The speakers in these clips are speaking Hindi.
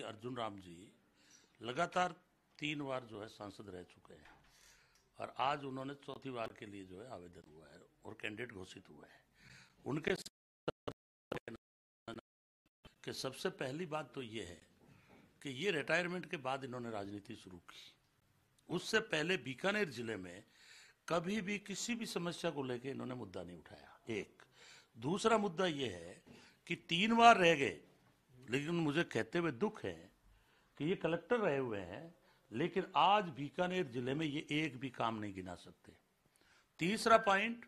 अर्जुन राम जी लगातार तीन बार जो है सांसद रह चुके हैं और आज उन्होंने चौथी बार के लिए जो है आवेदन हुआ है और कैंडिडेट घोषित हुए हैं उनके के सबसे पहली बात तो ये है कि ये रिटायरमेंट के बाद इन्होंने राजनीति शुरू की उससे पहले बीकानेर जिले में कभी भी किसी भी समस्या को लेकर इन्होंने मुद्दा नहीं उठाया एक दूसरा मुद्दा यह है कि तीन बार रह गए लेकिन मुझे कहते हुए दुख है कि ये कलेक्टर रहे हुए हैं लेकिन आज बीकानेर जिले में ये एक भी काम नहीं गिना सकते तीसरा पॉइंट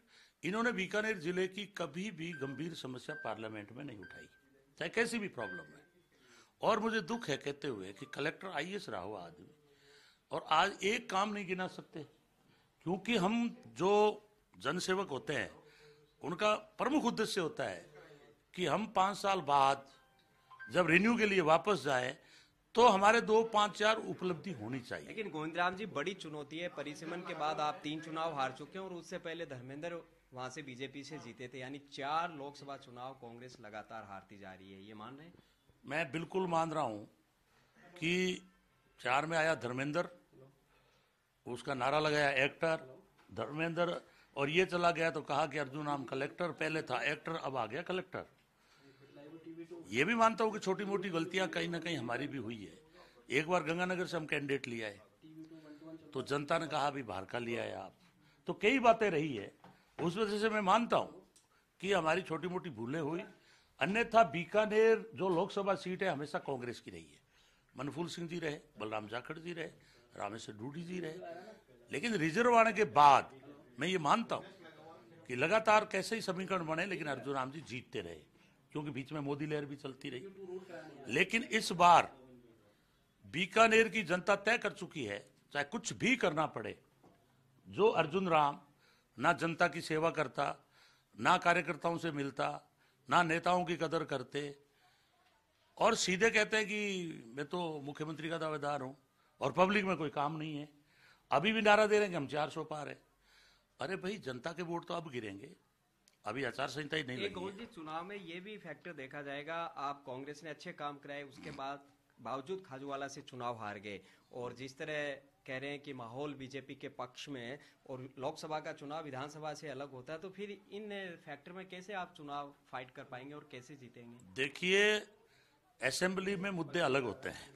इन्होंने बीकानेर जिले की कभी भी गंभीर समस्या पार्लियामेंट में नहीं उठाई चाहे कैसी भी प्रॉब्लम है और मुझे दुख है कहते हुए कि कलेक्टर आई रहा हुआ आदमी और आज एक काम नहीं गिना सकते क्योंकि हम जो जनसेवक होते हैं उनका प्रमुख उद्देश्य होता है कि हम पांच साल बाद जब रिन्यू के लिए वापस जाए तो हमारे दो पांच चार उपलब्धि होनी चाहिए लेकिन गोविंद राम जी बड़ी चुनौती है परिसीमन के बाद आप तीन चुनाव हार चुके हैं और उससे पहले धर्मेंद्र वहां से बीजेपी से जीते थे यानी चार लोकसभा चुनाव कांग्रेस लगातार हारती जा रही है ये मान रहे मैं बिल्कुल मान रहा हूं कि चार में आया धर्मेंद्र उसका नारा लगाया एक्टर धर्मेंद्र और ये चला गया तो कहा कि अर्जुन राम कलेक्टर पहले था एक्टर अब आ गया कलेक्टर ये भी मानता हूँ कि छोटी मोटी गलतियां कहीं ना कहीं हमारी भी हुई है एक बार गंगानगर से हम कैंडिडेट लिया है तो जनता ने कहा भी बाहर का लिया है आप तो कई बातें रही है उस वजह से मैं मानता हूँ कि हमारी छोटी मोटी भूलें हुई अन्यथा बीकानेर जो लोकसभा सीट है हमेशा कांग्रेस की रही है मनफूल सिंह जी रहे बलराम जाखड़ जी रहे रामेश्वर डूडी जी रहे लेकिन रिजर्व आने के बाद मैं ये मानता हूँ कि लगातार कैसे ही समीकरण बने लेकिन अर्जुन राम जी जीतते रहे क्योंकि बीच में मोदी लहर भी चलती रही लेकिन इस बार बीकानेर की जनता तय कर चुकी है चाहे कुछ भी करना पड़े जो अर्जुन राम ना जनता की सेवा करता ना कार्यकर्ताओं से मिलता ना नेताओं की कदर करते और सीधे कहते हैं कि मैं तो मुख्यमंत्री का दावेदार हूं और पब्लिक में कोई काम नहीं है अभी भी नारा दे रहे हैं कि हम चार सौ पार है अरे भाई जनता के वोट तो अब गिरेंगे अभी आचार संहिता ही नहीं लगी जी चुनाव में ये भी फैक्टर देखा जाएगा आप कांग्रेस ने अच्छे काम कराए उसके बाद बावजूद खाजूवाला से चुनाव हार गए और जिस तरह कह रहे हैं कि माहौल बीजेपी के पक्ष में और लोकसभा का चुनाव विधानसभा से अलग होता है तो फिर इन फैक्टर में कैसे आप चुनाव फाइट कर पाएंगे और कैसे जीतेंगे देखिए असेंबली में मुद्दे अलग होते हैं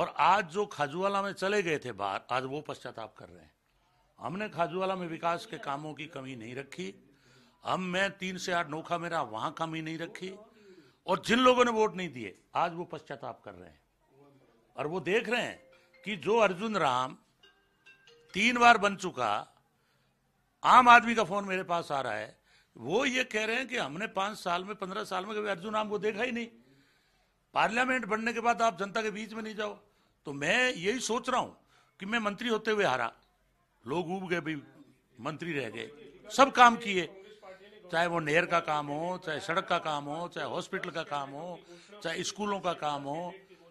और आज जो खाजुवाला में चले गए थे बाहर आज वो पश्चाताप कर रहे हैं हमने खाजुवाला में विकास के कामों की कमी नहीं रखी हम मैं तीन से आठ नोखा मेरा वहां कम ही नहीं रखी और जिन लोगों ने वोट नहीं दिए आज वो पश्चाताप कर रहे हैं और वो देख रहे हैं कि जो अर्जुन राम तीन बार बन चुका आम आदमी का फोन मेरे पास आ रहा है वो ये कह रहे हैं कि हमने पांच साल में पंद्रह साल में कभी अर्जुन राम को देखा ही नहीं पार्लियामेंट बनने के बाद आप जनता के बीच में नहीं जाओ तो मैं यही सोच रहा हूं कि मैं मंत्री होते हुए हारा लोग उब गए भी मंत्री रह गए सब काम किए चाहे वो नहर का काम हो चाहे सड़क का काम हो चाहे हॉस्पिटल का काम हो चाहे स्कूलों का काम हो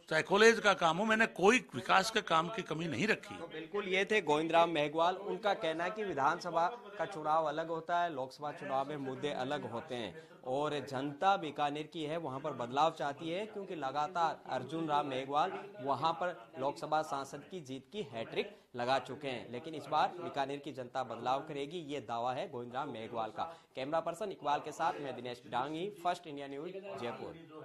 चाहे कॉलेज का काम हो मैंने कोई विकास के काम की कमी नहीं रखी तो बिल्कुल ये थे गोविंद राम मेघवाल उनका कहना है कि विधानसभा का चुनाव अलग होता है लोकसभा चुनाव में मुद्दे अलग होते हैं और जनता बीकानेर की है वहाँ पर बदलाव चाहती है क्योंकि लगातार अर्जुन राम मेघवाल वहाँ पर लोकसभा सांसद की जीत की हैट्रिक लगा चुके हैं लेकिन इस बार बीकानेर की जनता बदलाव करेगी ये दावा है गोविंद राम मेघवाल का कैमरा पर्सन इकबाल के साथ मैं Dinesh Dangi first India news Jaipur